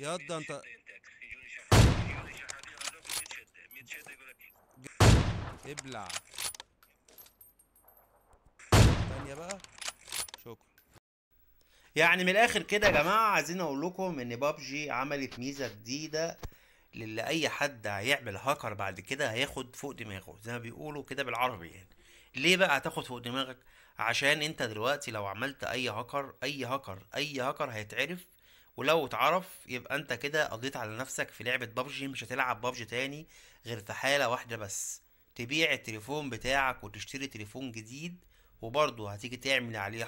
يا انت ابلع تانية بقى شكرا يعني من الاخر كده يا جماعه عايزين اقول لكم ان بابجي عملت ميزه جديده للي اي حد هيعمل هاكر بعد كده هياخد فوق دماغه زي ما بيقولوا كده بالعربي يعني ليه بقى هتاخد فوق دماغك عشان انت دلوقتي لو عملت اي هاكر اي هاكر اي هاكر هيتعرف ولو اتعرف يبقى انت كده قضيت على نفسك في لعبة بابجي مش هتلعب بابجي تاني غير في حالة واحدة بس تبيع التليفون بتاعك وتشتري تليفون جديد وبرضه هتيجي تعمل عليه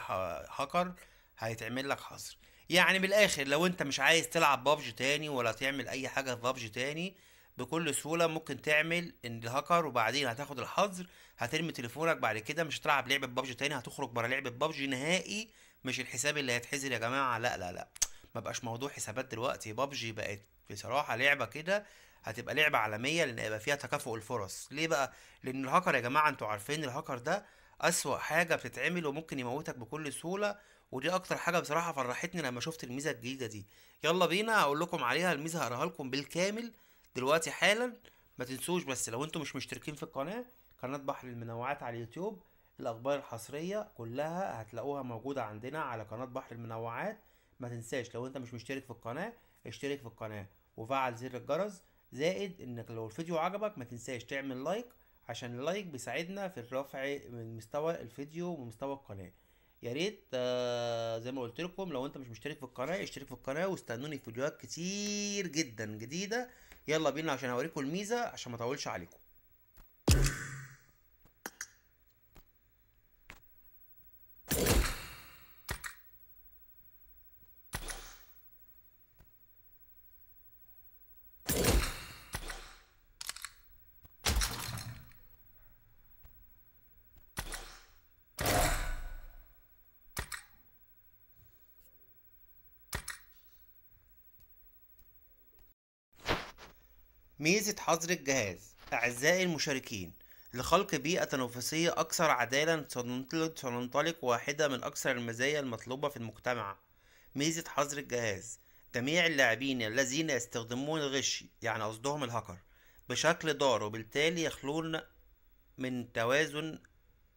هاكر هيتعمل لك حظر يعني بالاخر لو انت مش عايز تلعب بابجي تاني ولا تعمل اي حاجة في ببجي تاني بكل سهولة ممكن تعمل ان الهاكر وبعدين هتاخد الحظر هترمي تليفونك بعد كده مش هتلعب لعبة بابجي تاني هتخرج برا لعبة بابجي نهائي مش الحساب اللي هيتحزر يا جماعة لا لا لا ما بقاش موضوع حسابات دلوقتي بابجي بقت بصراحه لعبه كده هتبقى لعبه عالميه لان هيبقى فيها تكافؤ الفرص ليه بقى لان الهاكر يا جماعه انتوا عارفين الهاكر ده اسوأ حاجه بتتعمل وممكن يموتك بكل سهوله ودي اكتر حاجه بصراحه فرحتني لما شفت الميزه الجديده دي يلا بينا هقول لكم عليها الميزه هقراها لكم بالكامل دلوقتي حالا ما تنسوش بس لو انتم مش مشتركين في القناه قناه بحر المنوعات على اليوتيوب الاخبار الحصريه كلها هتلاقوها موجوده عندنا على قناه بحر المنوعات ما تنساش لو انت مش مشترك في القناه اشترك في القناه وفعل زر الجرس زائد انك لو الفيديو عجبك ما تنساش تعمل لايك عشان اللايك بيساعدنا في الرفع من مستوى الفيديو ومستوى القناه يا ريت آه زي ما قلت لكم لو انت مش مشترك في القناه اشترك في القناه واستنوني في فيديوهات كتير جدا جديده يلا بينا عشان اوريكم الميزه عشان ما اطولش عليكم ميزة حظر الجهاز أعزائي المشاركين لخلق بيئة تنافسية أكثر عدالة سننطلق واحدة من أكثر المزايا المطلوبة في المجتمع ميزة حظر الجهاز جميع اللاعبين الذين يستخدمون الغش يعني قصدهم الهاكر بشكل ضار وبالتالي يخلون من توازن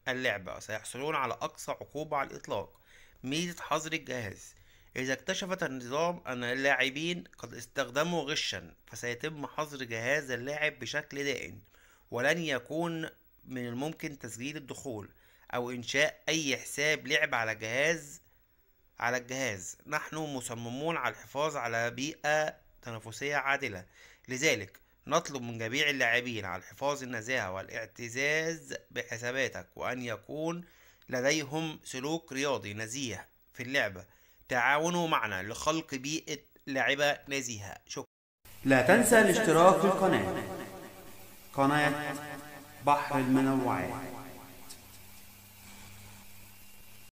اللعبة سيحصلون على أقصى عقوبة على الإطلاق ميزة حظر الجهاز إذا اكتشفت النظام أن اللاعبين قد استخدموا غشا فسيتم حظر جهاز اللاعب بشكل دائم ولن يكون من الممكن تسجيل الدخول أو إنشاء أي حساب لعب على جهاز على الجهاز نحن مصممون على الحفاظ على بيئة تنافسية عادلة لذلك نطلب من جميع اللاعبين على الحفاظ النزاهة والاعتزاز بحساباتك وأن يكون لديهم سلوك رياضي نزيه في اللعبة تعاونوا معنا لخلق بيئة لعبة نزيهة شكرا لا تنسى الاشتراك في القناة قناة بحر المنوعات